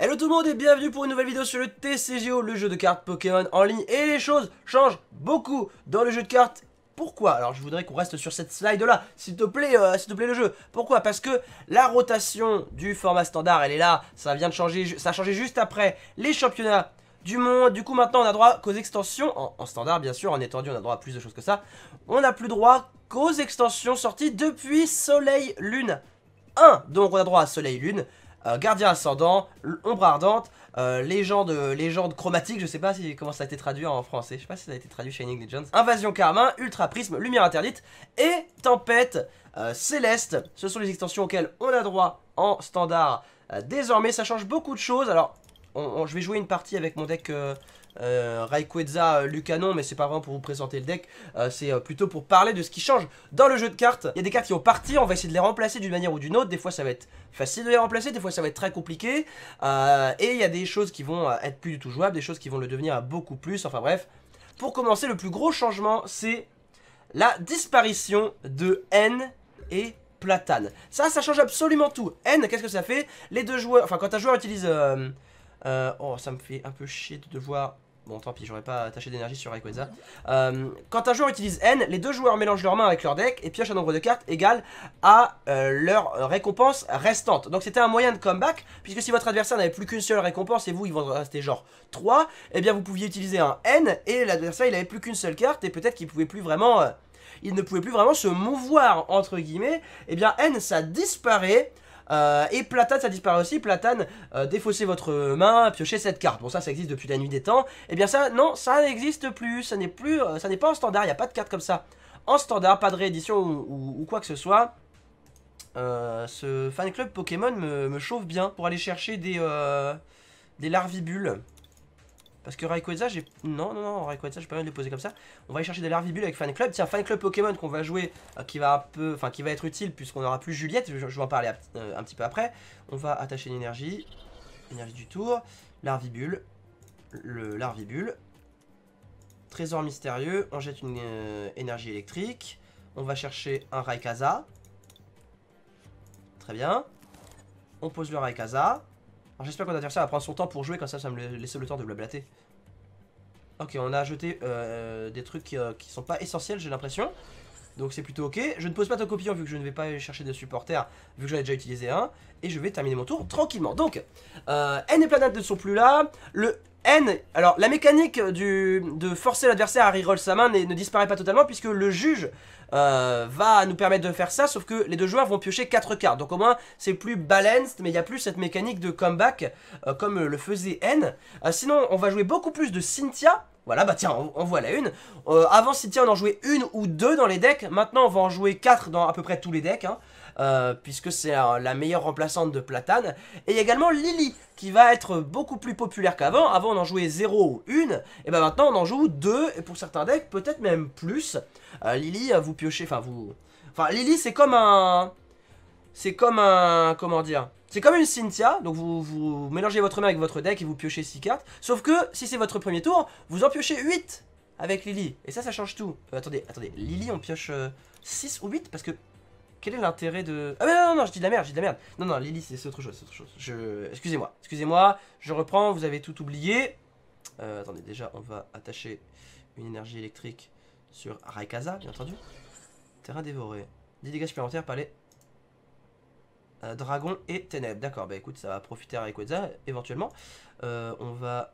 Hello tout le monde et bienvenue pour une nouvelle vidéo sur le TCGO, le jeu de cartes Pokémon en ligne. Et les choses changent beaucoup dans le jeu de cartes. Pourquoi Alors je voudrais qu'on reste sur cette slide là, s'il te plaît, euh, s'il te plaît le jeu. Pourquoi Parce que la rotation du format standard, elle est là, ça vient de changer, ça a changé juste après les championnats du monde. Du coup maintenant on a droit qu'aux extensions, en, standard bien sûr, en étendu on a droit à plus de choses que ça. On n'a plus droit qu'aux extensions sorties depuis Soleil Lune 1, donc on a droit à Soleil Lune euh, Gardien Ascendant, Ombre Ardente, euh, légende, légende Chromatique, je sais pas si, comment ça a été traduit en français, je sais pas si ça a été traduit Shining Legends, Invasion Carmin, Ultra Prisme, Lumière Interdite et Tempête euh, Céleste. Ce sont les extensions auxquelles on a droit en standard désormais, ça change beaucoup de choses. Alors, je vais jouer une partie avec mon deck euh, euh Lucanon, mais c'est pas vraiment pour vous présenter le deck, euh, c'est euh, plutôt pour parler de ce qui change dans le jeu de cartes. Il y a des cartes qui vont partir, on va essayer de les remplacer d'une manière ou d'une autre, des fois ça va être facile de les remplacer, des fois ça va être très compliqué, et il y a des choses qui vont être plus du tout jouables, des choses qui vont le devenir beaucoup plus, enfin bref. Pour commencer, le plus gros changement, c'est la disparition de N et Platane. Ça, ça change absolument tout. N, qu'est-ce que ça fait Les deux joueurs, enfin quand un joueur utilise... oh, ça me fait un peu chier de devoir Bon, tant pis, j'aurais pas attaché d'énergie sur Rayquaza. Euh, quand un joueur utilise N, les deux joueurs mélangent leurs mains avec leur deck et piochent un nombre de cartes égal à euh, leur récompense restante. Donc c'était un moyen de comeback, puisque si votre adversaire n'avait plus qu'une seule récompense et vous, il vous en restait genre 3, eh bien vous pouviez utiliser un N et l'adversaire, il avait plus qu'une seule carte et peut-être qu'il pouvait plus vraiment... Euh, il ne pouvait plus vraiment se mouvoir, entre guillemets. Eh bien, N, ça disparaît. Euh, et Platane, ça disparaît aussi. Platane, euh, défaussez votre main, piochez cette carte. Bon, ça, ça existe depuis la nuit des temps. Et eh bien ça, non, ça n'existe plus. Ça n'est plus, euh, ça n'est pas en standard. Il n'y a pas de carte comme ça. En standard, pas de réédition ou, quoi que ce soit. ce fan club Pokémon me, chauffe bien pour aller chercher des larvibules. Parce que Rayquaza, j'ai... Non, non, non, Rayquaza, j'ai pas envie de le poser comme ça. On va aller chercher des larvibules avec Fan Club. Tiens, Fan Club Pokémon qu'on va jouer, euh, qui va un peu... Enfin, qui va être utile puisqu'on aura plus Juliette. Je, vais en parler euh, un petit peu après. On va attacher l'énergie. Énergie du tour. Larvibule. Le larvibule. Trésor mystérieux. On jette une euh, énergie électrique. On va chercher un Raikaza. Très bien. On pose le Raikaza. Alors j'espère que mon adversaire va prendre son temps pour jouer, comme ça, ça va me laisser le temps de blablater. Ok, on a ajouté euh, des trucs euh, qui sont pas essentiels, j'ai l'impression. Donc c'est plutôt ok. Je ne pose pas ton copillon vu que je ne vais pas chercher de supporters, vu que j'en ai déjà utilisé un. Et je vais terminer mon tour tranquillement. Donc, euh, N et Planète ne sont plus là. Le N, alors la mécanique euh, de forcer l'adversaire à reroll sa main ne, disparaît pas totalement puisque le juge euh, va nous permettre de faire ça, sauf que les deux joueurs vont piocher 4 cartes. Donc au moins c'est plus balanced, mais il n'y a plus cette mécanique de comeback euh, comme le faisait N. sinon on va jouer beaucoup plus de Cynthia. Voilà, bah tiens, on, voit la une. avant Cynthia on en jouait une ou deux dans les decks, maintenant on va en jouer 4 dans à peu près tous les decks. Hein. Euh, puisque c'est euh, la meilleure remplaçante de Platane. Et également Lily, qui va être beaucoup plus populaire qu'avant. Avant, on en jouait 0 ou 1, et ben maintenant, on en joue 2, et pour certains decks, peut-être même plus. Euh, Lily, vous piochez, enfin, vous... Enfin, Lily, c'est comme un... C'est comme un... Comment dire c'est comme une Cynthia, donc vous, vous mélangez votre main avec votre deck et vous piochez 6 cartes. Sauf que, si c'est votre premier tour, vous en piochez 8 avec Lily. Et ça, ça change tout. attendez, attendez, Lily, on pioche 6 ou 8 Parce que quel est l'intérêt de... Ah non, non, non, je dis de la merde, je dis de la merde. Non, non, Lily, c'est autre chose, c'est autre chose. Je... Excusez-moi, excusez-moi, je reprends, vous avez tout oublié. Euh, attendez, déjà, on va attacher une énergie électrique sur Raikaza, bien entendu. Terrain dévoré. 10 dégâts supplémentaires par les... Euh, et ténèbres. D'accord, bah écoute, ça va profiter à Raikaza éventuellement. Euh, on va...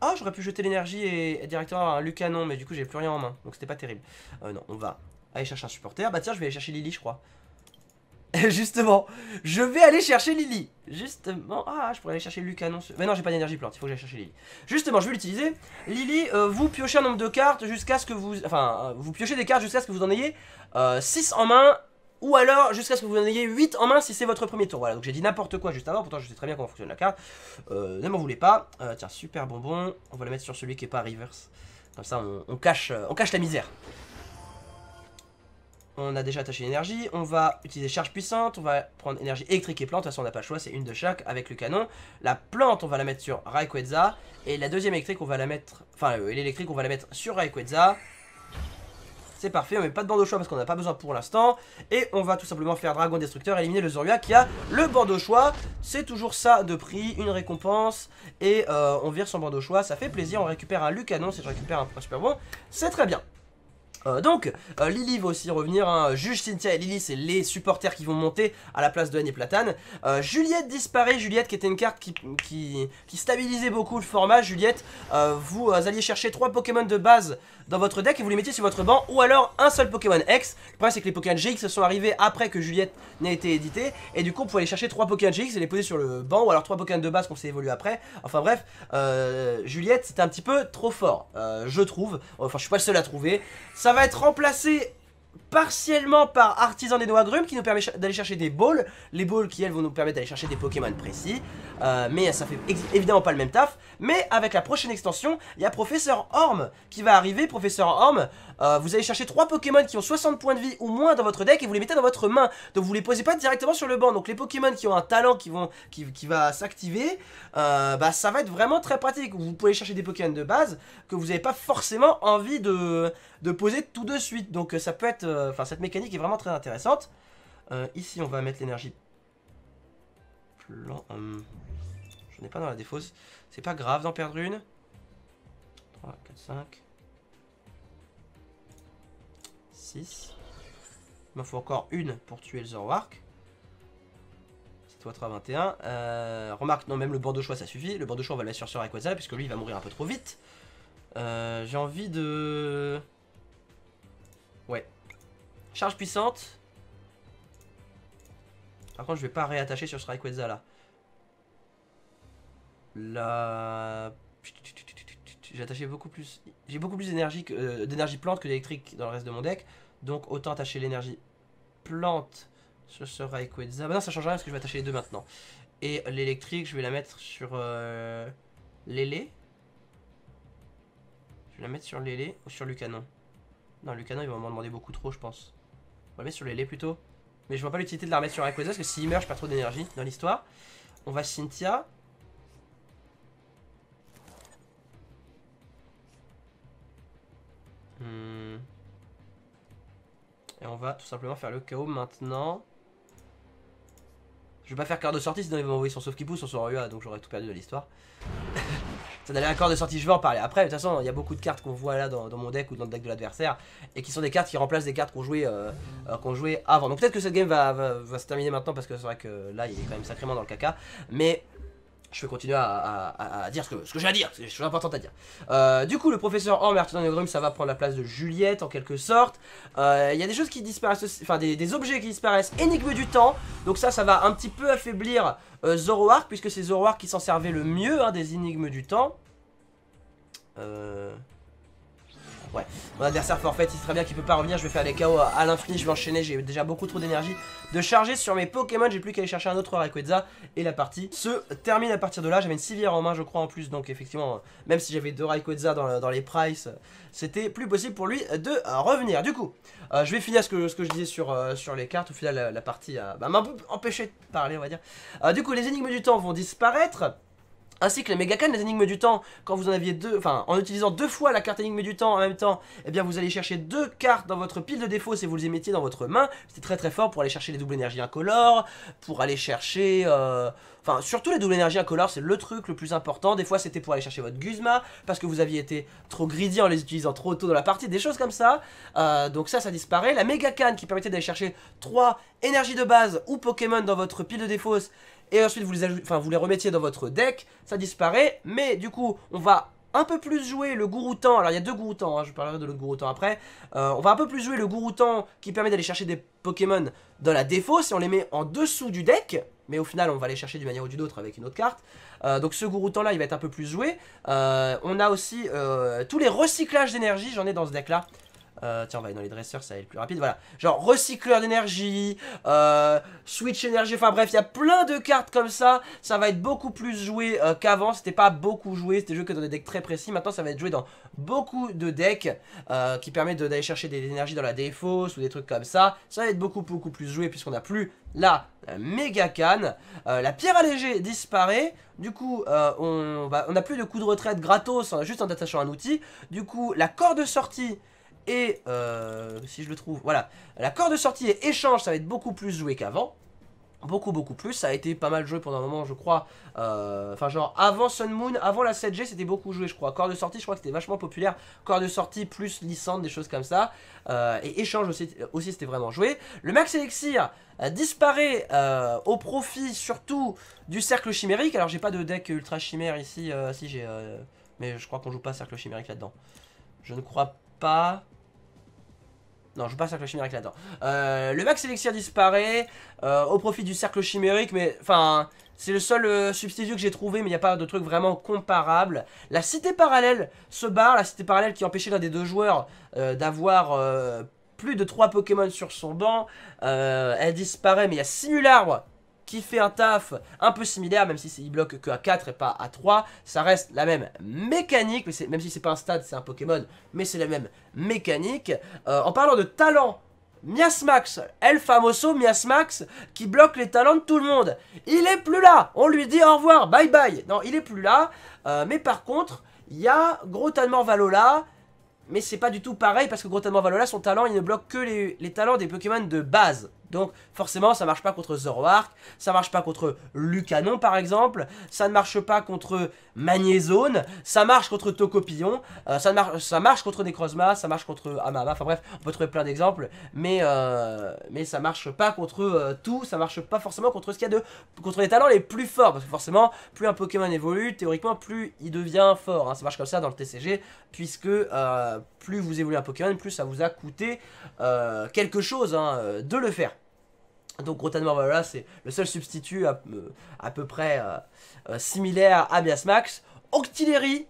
Ah, j'aurais pu jeter l'énergie et, directement avoir un Lucanon, mais du coup, j'ai plus rien en main, donc c'était pas terrible. non, on va Allez chercher un supporter. Bah tiens, je vais aller chercher Lily, je crois. Justement, je vais aller chercher Lily. Justement, ah, je pourrais aller chercher Lucas, non Mais non, j'ai pas d'énergie plante, il faut que j'aille chercher Lily. Justement, je vais l'utiliser. Lily, euh, vous piochez un nombre de cartes jusqu'à ce que vous... Enfin, euh, vous piochez des cartes jusqu'à ce que vous en ayez 6 euh, en main ou alors jusqu'à ce que vous en ayez 8 en main si c'est votre premier tour. Voilà, donc j'ai dit n'importe quoi juste avant, pourtant je sais très bien comment fonctionne la carte. ne m'en voulez pas. tiens, super bonbon, on va le mettre sur celui qui est pas reverse. Comme ça cache, on cache la misère on a déjà attaché l'énergie, on va utiliser charge puissante, on va prendre énergie électrique et plante, de toute façon on n'a pas le choix, c'est une de chaque avec le canon. La plante on va la mettre sur Rayquaza, et la deuxième électrique on va la mettre, enfin euh, l'électrique on va la mettre sur Rayquaza. C'est parfait, on met pas de bandeau de choix parce qu'on n'a pas besoin pour l'instant. Et on va tout simplement faire Dragon Destructeur, éliminer le Zorua qui a le bandeau choix. C'est toujours ça de prix, une récompense. Et euh, on vire son bandeau choix, ça fait plaisir. On récupère un Lucanon, si je récupère un super bon, c'est très bien. Euh, donc, euh, Lily va aussi revenir, hein. Juge, Cynthia et Lily, c'est les supporters qui vont monter à la place de Annie Platane. Euh, Juliette disparaît, Juliette qui était une carte qui, qui stabilisait beaucoup le format. Juliette, vous alliez chercher trois Pokémon de base dans votre deck et vous les mettiez sur votre banc ou alors un seul Pokémon X. Le problème c'est que les Pokémon GX sont arrivés après que Juliette n'ait été édité et du coup vous pouvez aller chercher 3 Pokémon GX et les poser sur le banc ou alors 3 Pokémon de base qu'on s'est évolué après. Enfin bref, euh, Juliette c'était un petit peu trop fort, euh, je trouve. Enfin je suis pas le seul à trouver. Ça va être remplacé partiellement par Artisan des Noix Grumes qui nous permet d'aller chercher des balls. Les balls qui, elles, vont nous permettre d'aller chercher des Pokémon précis. Euh, mais ça fait évidemment pas le même taf. Mais avec la prochaine extension, il y a Professeur Orme qui va arriver. Professeur Orme, euh, vous allez chercher 3 Pokémon qui ont 60 points de vie ou moins dans votre deck et vous les mettez dans votre main. Donc vous les posez pas directement sur le banc. Donc les Pokémon qui ont un talent qui, vont, qui, va s'activer, euh, bah, ça va être vraiment très pratique. Vous pouvez chercher des Pokémon de base que vous n'avez pas forcément envie de, poser tout de suite. Donc ça peut être... Euh, enfin cette mécanique est vraiment très intéressante. ici on va mettre l'énergie... Hum, je n'en ai pas dans la défausse. C'est pas grave d'en perdre une. 3, 4, 5. Il m'en faut encore une pour tuer le Zoroark. C'est toi 3, 21. remarque, non, même le Bord de choix ça suffit. Le Bord de choix on va le mettre sur ce puisque lui il va mourir un peu trop vite. Euh, j'ai envie de... Ouais. Charge puissante. Par contre, je vais pas réattacher sur ce là. Là. J'ai attaché beaucoup plus. J'ai beaucoup plus euh, d'énergie plante que d'électrique dans le reste de mon deck. Donc autant attacher l'énergie plante sur ce Rayquaza. Ah, bah non, ça change rien parce que je vais attacher les deux maintenant. Et l'électrique, je vais la mettre sur euh, Je vais la mettre sur l'élé ou sur Lucanon. Non, Lucanon, il va m'en demander beaucoup trop, je pense. On va le mettre sur l'élé plutôt. Mais je vois pas l'utilité de la remettre sur Rayquaza parce que s'il meurt, je trop d'énergie dans l'histoire. On va Cynthia. Hmm. Et on va tout simplement faire le chaos maintenant. Je vais pas faire carte de sortie, sinon ils vont m'envoyer son sauf qui pousse, son UA donc j'aurais tout perdu de l'histoire. Ça d'aller un cœur de sortie, je vais en parler après. De toute façon, il y a beaucoup de cartes qu'on voit là dans, mon deck ou dans le deck de l'adversaire, et qui sont des cartes qui remplacent des cartes qu'on jouait, euh, euh, avant. Donc peut-être que cette game va, va, se terminer maintenant, parce que c'est vrai que là, il est quand même sacrément dans le caca. Mais je vais continuer à, dire ce que, ce que j'ai à dire, c'est une chose importante à dire. Euh, du coup, le professeur Ormerton et Grum, ça va prendre la place de Juliette en quelque sorte. Euh, il y a des choses qui disparaissent, enfin des, objets qui disparaissent, énigmes du temps. Donc ça, ça va un petit peu affaiblir euh, Zoroark, puisque c'est Zoroark qui s'en servait le mieux hein, des énigmes du temps. Euh... Ouais. Mon adversaire forfait, il sait très bien qu'il peut pas revenir. Je vais faire les KO à, l'infini. Je vais enchaîner. J'ai déjà beaucoup trop d'énergie de charger sur mes Pokémon. J'ai plus qu'à aller chercher un autre Rayquaza. Et la partie se termine à partir de là. J'avais une civière en main, je crois, en plus. Donc, effectivement, euh, même si j'avais deux Rayquaza dans, les prices, c'était plus possible pour lui de euh, revenir. Du coup, euh, je vais finir ce que, ce que je disais sur, sur les cartes. Au final, la, partie bah, m'a empêché de parler, on va dire. du coup, les énigmes du temps vont disparaître. Ainsi que les mégacanes des énigmes du temps, quand vous en aviez deux, enfin en utilisant deux fois la carte énigme du temps en même temps, eh bien vous allez chercher deux cartes dans votre pile de défauts si vous les mettiez dans votre main. C'était très très fort pour aller chercher les doubles énergies incolores, pour aller chercher... Euh, enfin surtout les doubles énergies incolores c'est le truc le plus important. Des fois c'était pour aller chercher votre Guzma, parce que vous aviez été trop greedy en les utilisant trop tôt dans la partie, des choses comme ça. Euh, donc ça, ça disparaît. La méga canne qui permettait d'aller chercher trois énergies de base ou Pokémon dans votre pile de défauts, et ensuite vous les, enfin, vous les remettiez dans votre deck, ça disparaît, mais du coup on va un peu plus jouer le Gouroutan, alors il y a deux Gouroutans, hein, je parlerai de l'autre Gouroutan après, euh, on va un peu plus jouer le Gouroutan qui permet d'aller chercher des Pokémon dans la défaut si on les met en dessous du deck, mais au final on va les chercher d'une manière ou d'une autre avec une autre carte, euh, donc ce Gouroutan là il va être un peu plus joué, euh, on a aussi tous les recyclages d'énergie, j'en ai dans ce deck là, euh, tiens, on va aller dans les dresseurs, ça va être plus rapide. Voilà, genre recycleur d'énergie, euh, switch énergie, enfin bref, il y a plein de cartes comme ça. Ça va être beaucoup plus joué euh, qu'avant. C'était pas beaucoup joué, c'était joué que dans des decks très précis. Maintenant, ça va être joué dans beaucoup de decks qui permettent d'aller chercher des énergies dans la défausse ou des trucs comme ça. Ça va être beaucoup, beaucoup plus joué puisqu'on n'a plus la méga canne. la pierre allégée disparaît. Du coup, on n'a plus de coup de retraite gratos, hein, juste en attachant un outil. Du coup, la corde de sortie et euh, si je le trouve, voilà, La corde de sortie et échange, ça va être beaucoup plus joué qu'avant. Beaucoup, beaucoup plus. Ça a été pas mal joué pendant un moment, je crois. Euh, enfin, genre, avant Sun Moon, avant la 7G, c'était beaucoup joué, je crois. Corde de sortie, je crois que c'était vachement populaire. Corde de sortie plus lissante, des choses comme ça. Euh, et échange aussi, aussi c'était vraiment joué. Le Max Elixir disparaît au profit, surtout, du cercle chimérique. Alors, j'ai pas de deck ultra chimère ici. si, j'ai... mais je crois qu'on joue pas cercle chimérique là-dedans. Je ne crois pas... Non, je joue pas cercle chimérique là-dedans. Euh, le max élixir disparaît euh, au profit du cercle chimérique, mais enfin, c'est le seul euh, substitut que j'ai trouvé, mais il n'y a pas de truc vraiment comparable. La cité parallèle se barre, la cité parallèle qui empêchait l'un des deux joueurs d'avoir plus de 3 Pokémon sur son banc. elle disparaît, mais il y a arbres qui fait un taf un peu similaire, même si il bloque que à 4 et pas à 3. Ça reste la même mécanique, même si c'est pas un stade, c'est un Pokémon, mais c'est la même mécanique. Euh, en parlant de talent, Miasmax, El Famoso Miasmax, qui bloque les talents de tout le monde. Il est plus là, on lui dit au revoir, bye bye. Non, il est plus là, euh, mais par contre, il y a Grotanement Valola, mais c'est pas du tout pareil parce que Grotanement Valola, son talent, il ne bloque que les talents des Pokémon de base. Donc forcément ça marche pas contre Zoroark, ça marche pas contre Lucanon par exemple, ça ne marche pas contre Magnézone, ça marche contre Tocopillon, euh, ça, marche contre Necrozma, ça marche contre Amama, enfin bref, on peut trouver plein d'exemples, mais, ça euh, mais ça marche pas contre euh, tout, ça marche pas forcément contre ce qu'il a de... contre les talents les plus forts, parce que forcément plus un Pokémon évolue, théoriquement plus il devient fort, hein. ça marche comme ça dans le TCG, puisque plus vous évoluez un Pokémon, plus ça vous a coûté quelque chose hein, de le faire. Donc Rotan voilà, c'est le seul substitut à, euh, peu près euh, euh, similaire à Biasmax. Octillery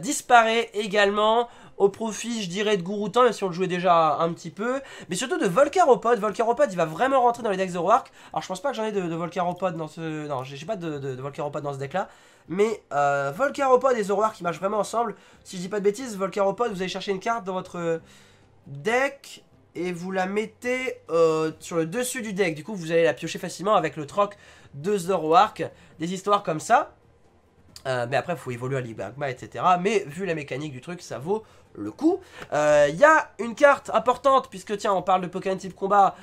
disparaît également au profit, je dirais, de Gouroutan, même si on le jouait déjà un petit peu, mais surtout de Volcaropod. Volcaropod, il va vraiment rentrer dans les decks Zoroark Alors, je pense pas que j'en ai de, Volcaropod dans ce... Non, j'ai pas de, Volcaropod dans ce deck-là. Mais euh, Volcaropod et Zoroark, qui marchent vraiment ensemble. Si je dis pas de bêtises, Volcaropod, vous allez chercher une carte dans votre deck et vous la mettez euh, sur le dessus du deck. Du coup, vous allez la piocher facilement avec le troc de Zoroark. Des histoires comme ça. Euh, mais après, il faut évoluer à l'Ibagma, etc. Mais vu la mécanique du truc, ça vaut le coup. Il euh, y a une carte importante, puisque tiens, on parle de Pokémon type combat.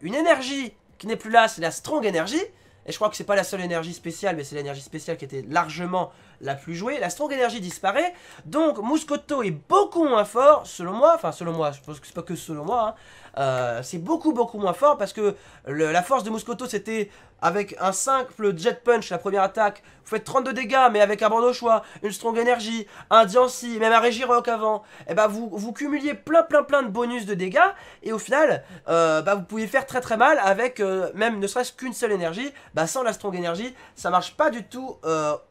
une énergie qui n'est plus là, c'est la Strong Energy. Et je crois que c'est pas la seule énergie spéciale, mais c'est l'énergie spéciale qui était largement la plus jouée. La Strong Energy disparaît. Donc Muscotto est beaucoup moins fort, selon moi. Enfin, selon moi, je pense que c'est pas que selon moi. Hein. Euh, c'est beaucoup, beaucoup moins fort parce que la force de Muscotto, c'était avec un simple Jet Punch, la première attaque. Vous faites 32 dégâts, mais avec un bandeau choix, une Strong Energy, un Diancy, même un Regirock avant. Et eh bah, ben, vous, vous cumuliez plein, plein, plein de bonus de dégâts. Et au final, euh, bah, vous pouvez faire très, très mal avec euh, même ne serait-ce qu'une seule énergie. Bah, sans la Strong Energy, ça marche pas du tout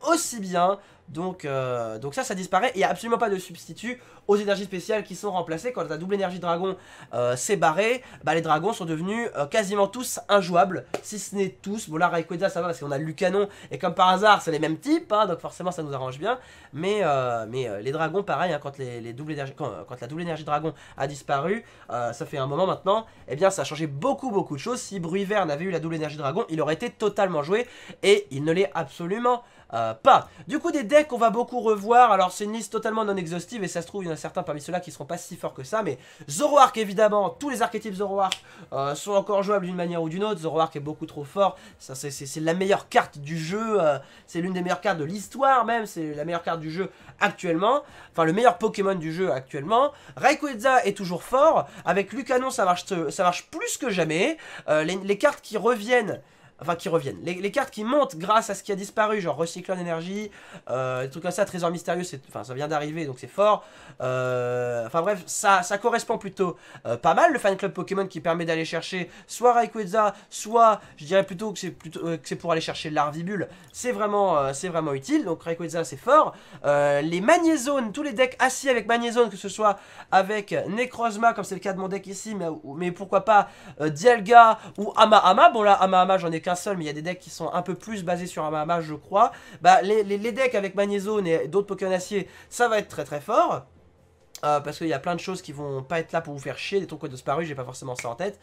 aussi bien. Donc, euh, donc ça, ça disparaît. Il n'y a absolument pas de substitut aux énergies spéciales qui sont remplacées. Quand la double énergie dragon euh, s'est barrée, bah, les dragons sont devenus euh, quasiment tous injouables, si ce n'est tous. Bon là ça va parce qu'on a Lucanon et comme par hasard c'est les mêmes types, hein, donc forcément ça nous arrange bien. Mais, euh, mais les dragons pareil, hein, quand, les, doubles énergie quand, la double énergie dragon a disparu, ça fait un moment maintenant, et eh bien ça a changé beaucoup beaucoup de choses. Si Bruivern avait eu la double énergie dragon, il aurait été totalement joué et il ne l'est absolument pas. Du coup des decks qu'on va beaucoup revoir, alors c'est une liste totalement non exhaustive et ça se trouve il certains parmi ceux-là qui seront pas si forts que ça, mais Zoroark évidemment, tous les archétypes Zoroark euh, sont encore jouables d'une manière ou d'une autre, Zoroark est beaucoup trop fort, c'est la meilleure carte du jeu, euh, c'est l'une des meilleures cartes de l'histoire même, c'est la meilleure carte du jeu actuellement, enfin le meilleur Pokémon du jeu actuellement, Rayquaza est toujours fort, avec Lucanon ça marche, ça marche plus que jamais, euh, les cartes qui reviennent enfin qui reviennent. Les, cartes qui montent grâce à ce qui a disparu, genre recycle d'énergie, euh, des trucs comme ça, trésor mystérieux, enfin ça vient d'arriver donc c'est fort. Euh, enfin bref, ça, ça correspond plutôt euh, pas mal le fan club Pokémon qui permet d'aller chercher soit Rayquaza, soit je dirais plutôt que c'est plutôt euh, que c'est pour aller chercher l'Arvibule. C'est vraiment c'est vraiment utile. Donc Rayquaza c'est fort. les Magnézone tous les decks assis avec Magnézone, que ce soit avec Necrozma comme c'est le cas de mon deck ici, mais, mais pourquoi pas Dialga ou Amahama, Bon là Amahama j'en ai seul, mais il y a des decks qui sont un peu plus basés sur un je crois. Bah, les, decks avec Magnézone et d'autres Pokémon acier, ça va être très très fort. Euh, parce qu'il y a plein de choses qui vont pas être là pour vous faire chier, des trucs de ont disparu, j'ai pas forcément ça en tête.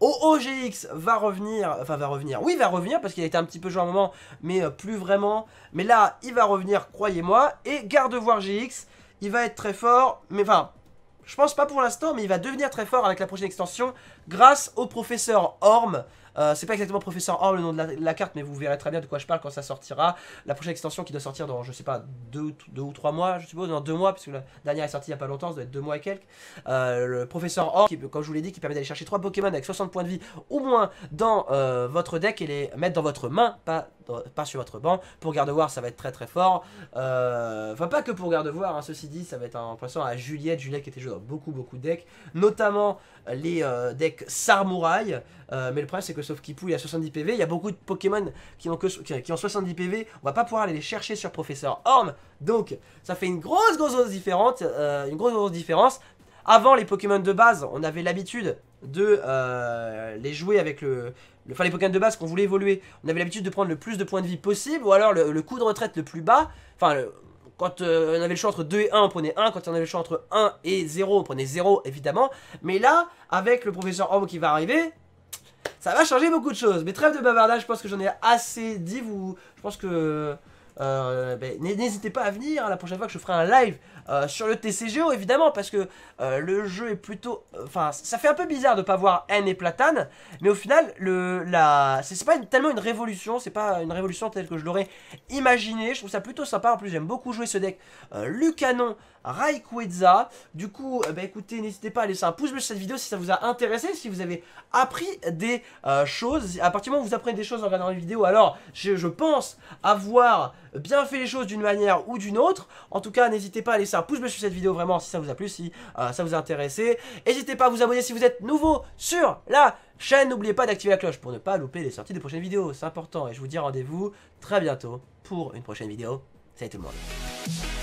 OOGX va revenir, enfin va revenir, oui va revenir parce qu'il a été un petit peu joué un moment, mais euh, plus vraiment. Mais là, il va revenir, croyez-moi. Et garde voir GX, il va être très fort, mais enfin, je pense pas pour l'instant, mais il va devenir très fort avec la prochaine extension grâce au professeur Orm. Euh, c'est pas exactement Professeur Orm le nom de la, carte, mais vous verrez très bien de quoi je parle quand ça sortira. La prochaine extension qui doit sortir dans, je sais pas, deux, deux ou trois mois, je suppose, dans deux mois, puisque la dernière est sortie il y a pas longtemps, ça doit être deux mois et quelques. Euh, le Professeur Orm, comme je vous l'ai dit, qui permet d'aller chercher trois Pokémon avec 60 points de vie au moins dans euh, votre deck et les mettre dans votre main, pas, pas sur votre banc. Pour Gardevoir, ça va être très très fort. Enfin, pas que pour Gardevoir, hein, ceci dit, ça va être un poisson à Juliette. Juliette qui était jouée dans beaucoup beaucoup de decks, notamment les euh, decks euh, mais le problème c'est que sauf Kipou il a 70 PV, il y a beaucoup de Pokémon qui ont, que, qui, ont 70 PV, on va pas pouvoir aller les chercher sur Professeur Horn. Donc ça fait une grosse grosse, différence, euh, une grosse grosse différence. Avant les Pokémon de base, on avait l'habitude de les jouer avec le, enfin les Pokémon de base qu'on voulait évoluer, on avait l'habitude de prendre le plus de points de vie possible, ou alors le, le coût de retraite le plus bas, enfin le, euh, Quand on avait le choix entre 2 et 1, on prenait 1. Quand on avait le choix entre 1 et 0, on prenait 0, évidemment. Mais là, avec le professeur Homme qui va arriver, ça va changer beaucoup de choses. Mais trêve de bavardage, je pense que j'en ai assez dit. Vous, je pense que... Euh, ben, n'hésitez pas à venir hein, la prochaine fois que je ferai un live euh, sur le TCGO évidemment parce que euh, le jeu est plutôt enfin ça fait un peu bizarre de ne pas voir N et Platane mais au final le la c'est pas tellement une révolution c'est pas une révolution telle que je l'aurais imaginé je trouve ça plutôt sympa en plus j'aime beaucoup jouer ce deck Lucanon Raikweza du coup ben écoutez n'hésitez pas à laisser un pouce bleu sur cette vidéo si ça vous a intéressé si vous avez appris des choses à partir du moment où vous apprenez des choses en regardant les vidéos alors je pense avoir bien fait les choses d'une manière ou d'une autre. En tout cas, n'hésitez pas à laisser un pouce bleu sur cette vidéo vraiment si ça vous a plu, si euh, ça vous a intéressé. N'hésitez pas à vous abonner si vous êtes nouveau sur la chaîne. N'oubliez pas d'activer la cloche pour ne pas louper les sorties des prochaines vidéos. C'est important et je vous dis rendez-vous très bientôt pour une prochaine vidéo. Salut tout le monde.